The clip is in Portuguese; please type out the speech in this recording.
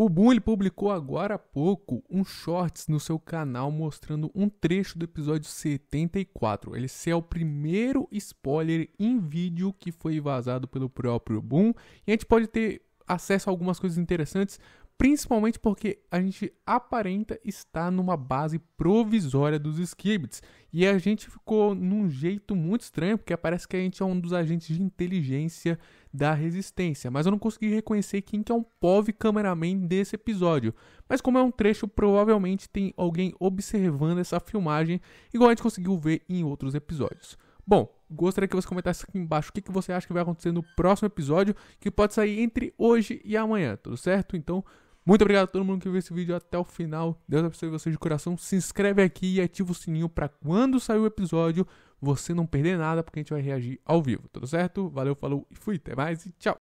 O Boom ele publicou agora há pouco um shorts no seu canal mostrando um trecho do episódio 74. Esse é o primeiro spoiler em vídeo que foi vazado pelo próprio Boom. E a gente pode ter acesso a algumas coisas interessantes, principalmente porque a gente aparenta estar numa base provisória dos Skibits. E a gente ficou num jeito muito estranho, porque parece que a gente é um dos agentes de inteligência da resistência. Mas eu não consegui reconhecer quem que é um POV cameraman desse episódio. Mas como é um trecho, provavelmente tem alguém observando essa filmagem, igual a gente conseguiu ver em outros episódios. Bom, gostaria que você comentasse aqui embaixo o que, que você acha que vai acontecer no próximo episódio, que pode sair entre hoje e amanhã, tudo certo? Então, muito obrigado a todo mundo que viu esse vídeo até o final. Deus abençoe vocês de coração. Se inscreve aqui e ativa o sininho para quando sair o episódio você não perder nada, porque a gente vai reagir ao vivo. Tudo certo? Valeu, falou e fui. Até mais e tchau.